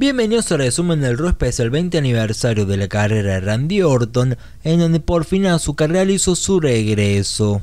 Bienvenidos a resumen del Raw el 20 aniversario de la carrera de Randy Orton, en donde por fin a su carrera hizo su regreso.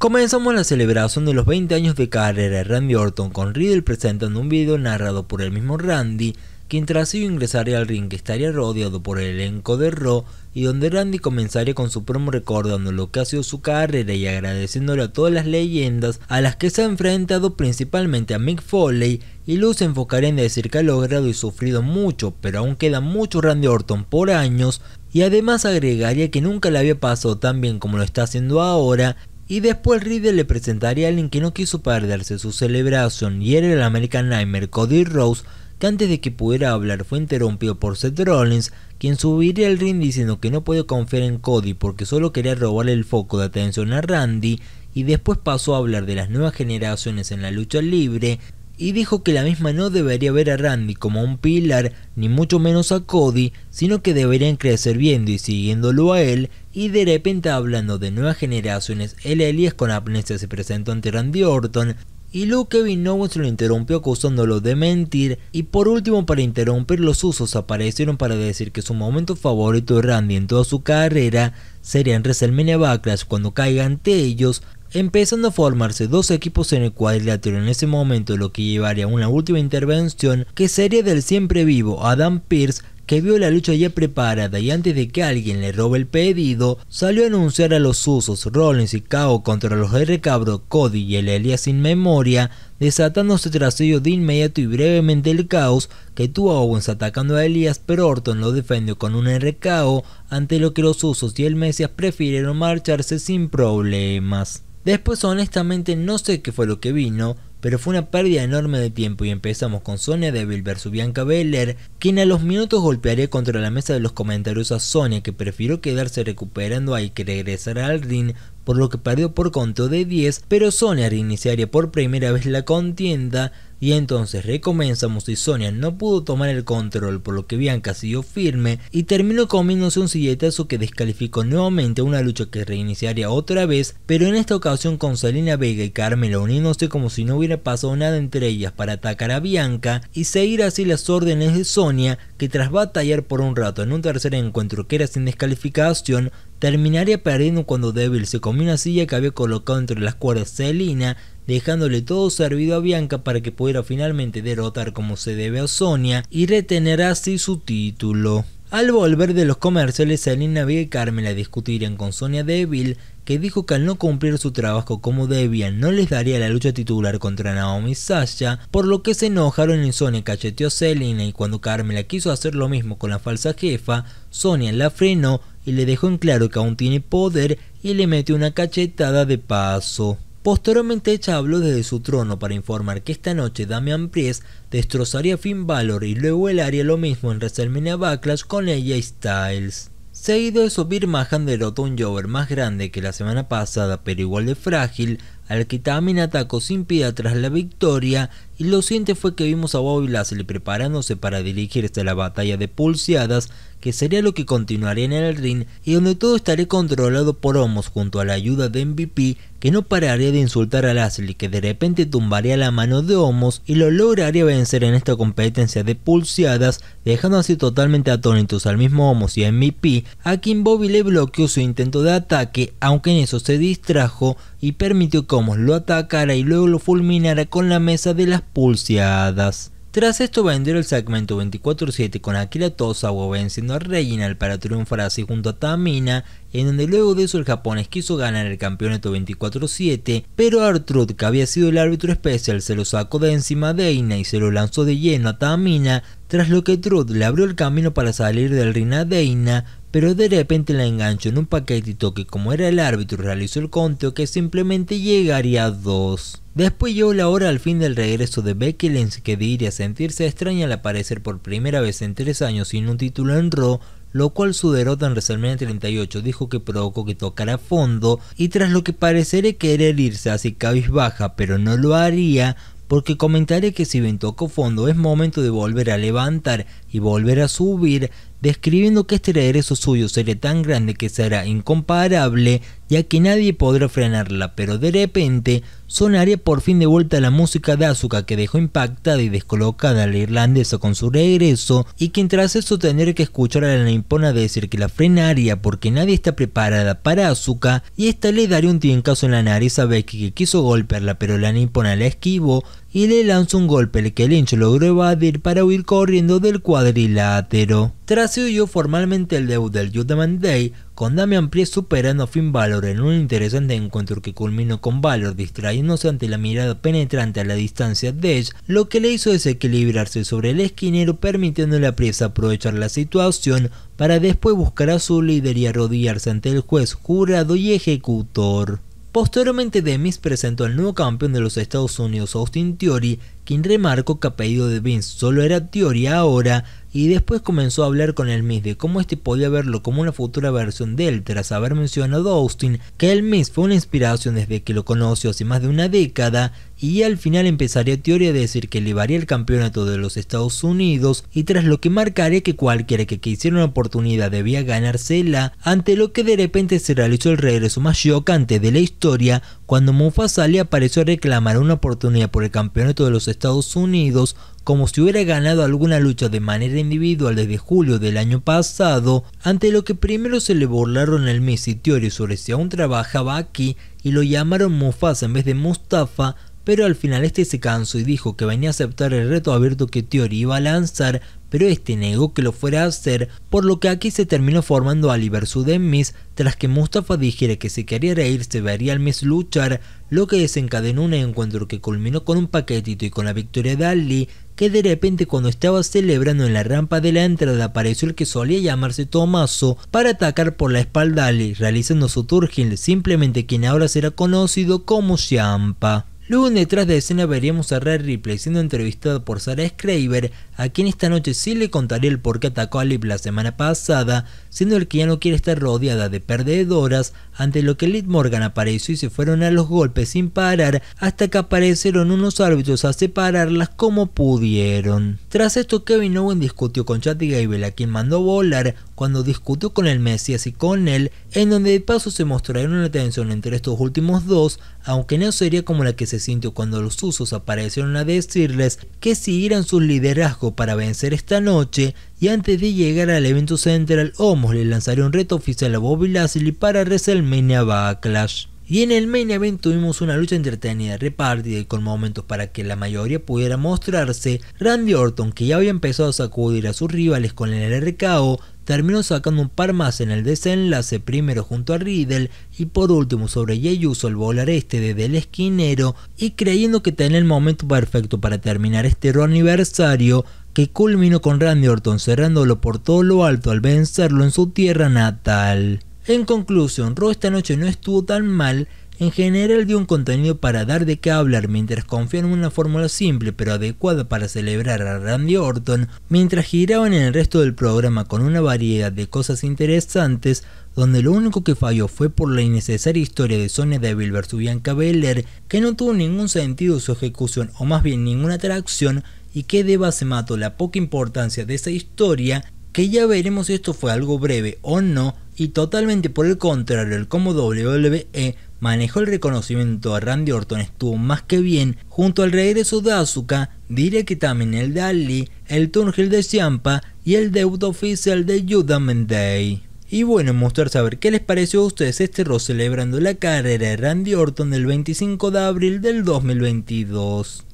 Comenzamos la celebración de los 20 años de carrera de Randy Orton con Riddle presentando un video narrado por el mismo Randy, quien tras ello ingresaría al ring que estaría rodeado por el elenco de Raw y donde Randy comenzaría con su promo recordando lo que ha sido su carrera y agradeciéndole a todas las leyendas a las que se ha enfrentado principalmente a Mick Foley y Luz se enfocaría en decir que ha logrado y sufrido mucho pero aún queda mucho Randy Orton por años y además agregaría que nunca le había pasado tan bien como lo está haciendo ahora y después Riddle le presentaría a alguien que no quiso perderse su celebración y era el American Nightmare Cody Rose, que antes de que pudiera hablar fue interrumpido por Seth Rollins, quien subiría al ring diciendo que no puede confiar en Cody porque solo quería robarle el foco de atención a Randy y después pasó a hablar de las nuevas generaciones en la lucha libre y dijo que la misma no debería ver a Randy como un pilar, ni mucho menos a Cody, sino que deberían crecer viendo y siguiéndolo a él, y de repente hablando de nuevas generaciones, el Elias con apnesia se presentó ante Randy Orton, y Luke Kevin Owens lo interrumpió acusándolo de mentir y por último para interrumpir los usos aparecieron para decir que su momento favorito de Randy en toda su carrera sería en WrestleMania Backlash cuando caiga ante ellos Empezando a formarse dos equipos en el cuadrilátero en ese momento, lo que llevaría a una última intervención que sería del siempre vivo Adam Pierce, que vio la lucha ya preparada y antes de que alguien le robe el pedido, salió a anunciar a los usos Rollins y Kao contra los R Cabro, Cody y el Elias sin memoria, desatándose tras ellos de inmediato y brevemente el caos que tuvo a Owens atacando a Elias, pero Orton lo defendió con un RKO, ante lo que los usos y el Messias prefirieron marcharse sin problemas. Después honestamente no sé qué fue lo que vino, pero fue una pérdida enorme de tiempo y empezamos con Sonia Devil versus Bianca Belair, quien a los minutos golpearía contra la mesa de los comentarios a Sonia que prefirió quedarse recuperando ahí que regresar al ring, por lo que perdió por conto de 10, pero Sonia reiniciaría por primera vez la contienda y entonces recomenzamos y Sonia no pudo tomar el control por lo que Bianca siguió firme y terminó comiéndose un silletazo que descalificó nuevamente una lucha que reiniciaría otra vez, pero en esta ocasión con Selena Vega y Carmela uniéndose como si no hubiera pasado nada entre ellas para atacar a Bianca y seguir así las órdenes de Sonia que tras batallar por un rato en un tercer encuentro que era sin descalificación, terminaría perdiendo cuando Devil se comió una silla que había colocado entre las cuerdas Selena dejándole todo servido a Bianca para que pudiera finalmente derrotar como se debe a Sonia y retener así su título. Al volver de los comerciales, Selena Vega y Carmela discutirían con Sonia Deville, que dijo que al no cumplir su trabajo como debían no les daría la lucha titular contra Naomi Sasha, por lo que se enojaron y Sonia cacheteó a Selina y cuando Carmela quiso hacer lo mismo con la falsa jefa, Sonia la frenó y le dejó en claro que aún tiene poder y le metió una cachetada de paso. Posteriormente ella habló desde su trono para informar que esta noche Damian Priest destrozaría Finn Balor y luego él haría lo mismo en WrestleMania Backlash con y Styles. Seguido de eso, Birmahan derrotó un Jover más grande que la semana pasada pero igual de frágil al que también atacó sin piedad tras la victoria, y lo siguiente fue que vimos a Bobby Lashley preparándose para dirigirse a la batalla de pulseadas, que sería lo que continuaría en el ring y donde todo estaría controlado por Homos junto a la ayuda de MVP que no pararía de insultar a Lashley que de repente tumbaría la mano de Homos y lo lograría vencer en esta competencia de pulseadas dejando así totalmente atónitos al mismo Homos y a MVP a quien Bobby le bloqueó su intento de ataque aunque en eso se distrajo y permitió que lo atacara y luego lo fulminara con la mesa de las pulseadas. Tras esto vender el segmento 24-7 con Akira Tosawa venciendo a Reginald para triunfar así junto a Tamina, en donde luego de eso el japonés quiso ganar el campeonato 24-7, pero Artrud, que había sido el árbitro especial, se lo sacó de encima de Ina y se lo lanzó de lleno a Tamina, tras lo que Trud le abrió el camino para salir del ring a Deina, pero de repente la enganchó en un paquetito que como era el árbitro realizó el conteo que simplemente llegaría a dos. Después llegó la hora al fin del regreso de Becky Lynch que diría sentirse extraña al aparecer por primera vez en tres años sin un título en Raw, lo cual su derrota en WrestleMania 38 dijo que provocó que tocara fondo y tras lo que pareceré querer irse así cabizbaja pero no lo haría porque comentaré que si bien tocó fondo es momento de volver a levantar y volver a subir describiendo que este regreso suyo sería tan grande que será incomparable, ya que nadie podrá frenarla, pero de repente sonaría por fin de vuelta la música de Asuka que dejó impactada y descolocada a la irlandesa con su regreso, y que tras eso tendría que escuchar a la nipona decir que la frenaría porque nadie está preparada para Asuka, y esta le daría un tiencazo en la nariz a Becky que quiso golpearla, pero la nipona la esquivó, y le lanzó un golpe que Lynch logró evadir para huir corriendo del cuadrilátero. Tras huyó formalmente el debut del Judgment Day con Damian Priest superando a Finn Balor en un interesante encuentro que culminó con Balor distrayéndose ante la mirada penetrante a la distancia de Edge, lo que le hizo desequilibrarse sobre el esquinero permitiéndole a Priest aprovechar la situación para después buscar a su líder y arrodillarse ante el juez, jurado y ejecutor. Posteriormente Demis presentó al nuevo campeón de los Estados Unidos Austin Theory, quien remarcó que apellido de Vince solo era Theory ahora y después comenzó a hablar con el Miss de cómo este podía verlo como una futura versión de él tras haber mencionado a Austin que el Miss fue una inspiración desde que lo conoció hace más de una década y al final empezaría Teoría a decir que elevaría el campeonato de los Estados Unidos y tras lo que marcaría que cualquiera que quisiera una oportunidad debía ganársela ante lo que de repente se realizó el regreso más chocante de la historia cuando Mufasa apareció a reclamar una oportunidad por el campeonato de los Estados Unidos como si hubiera ganado alguna lucha de manera individual desde julio del año pasado, ante lo que primero se le burlaron el y Teori sobre si aún trabajaba aquí y lo llamaron Mufasa en vez de Mustafa, pero al final este se cansó y dijo que venía a aceptar el reto abierto que Teori iba a lanzar, pero este negó que lo fuera a hacer, por lo que aquí se terminó formando Ali vs Demis, tras que Mustafa dijera que si quería irse vería al Miss luchar, lo que desencadenó un encuentro que culminó con un paquetito y con la victoria de Ali, que de repente cuando estaba celebrando en la rampa de la entrada apareció el que solía llamarse Tomaso para atacar por la espalda a Lee, realizando su turgil, simplemente quien ahora será conocido como Champa. Luego detrás de escena veríamos a Ray Ripley siendo entrevistado por Sarah Schreiber a quien esta noche sí le contaré el por qué atacó a Lip la semana pasada, siendo el que ya no quiere estar rodeada de perdedoras, ante lo que Liv Morgan apareció y se fueron a los golpes sin parar, hasta que aparecieron unos árbitros a separarlas como pudieron. Tras esto, Kevin Owen discutió con Chad Gable, a quien mandó volar, cuando discutió con el Mesías y con él, en donde de paso se mostraron una tensión entre estos últimos dos, aunque no sería como la que se sintió cuando los usos aparecieron a decirles que siguieran sus liderazgos para vencer esta noche y antes de llegar al evento central, homos le lanzaría un reto oficial a Bobby Lashley para WrestleMania Backlash. Y en el main event tuvimos una lucha entretenida, repartida y con momentos para que la mayoría pudiera mostrarse. Randy Orton, que ya había empezado a sacudir a sus rivales con el RKO, terminó sacando un par más en el desenlace, primero junto a Riddle y por último sobre Jey Uso el volar este desde el esquinero y creyendo que tenía el momento perfecto para terminar este aniversario, que culminó con Randy Orton cerrándolo por todo lo alto al vencerlo en su tierra natal. En conclusión, Raw esta noche no estuvo tan mal, en general dio un contenido para dar de qué hablar mientras confían en una fórmula simple pero adecuada para celebrar a Randy Orton, mientras giraban en el resto del programa con una variedad de cosas interesantes donde lo único que falló fue por la innecesaria historia de Sonya Devil vs Bianca Belair que no tuvo ningún sentido su ejecución o más bien ninguna atracción y que mato la poca importancia de esa historia, que ya veremos si esto fue algo breve o no, y totalmente por el contrario, el como WWE manejó el reconocimiento a Randy Orton estuvo más que bien, junto al regreso de Asuka, diré que también el de Ali, el Hill de Ciampa y el debut oficial de Yuda Day. Y bueno, mostrar saber qué les pareció a ustedes este rol celebrando la carrera de Randy Orton del 25 de abril del 2022.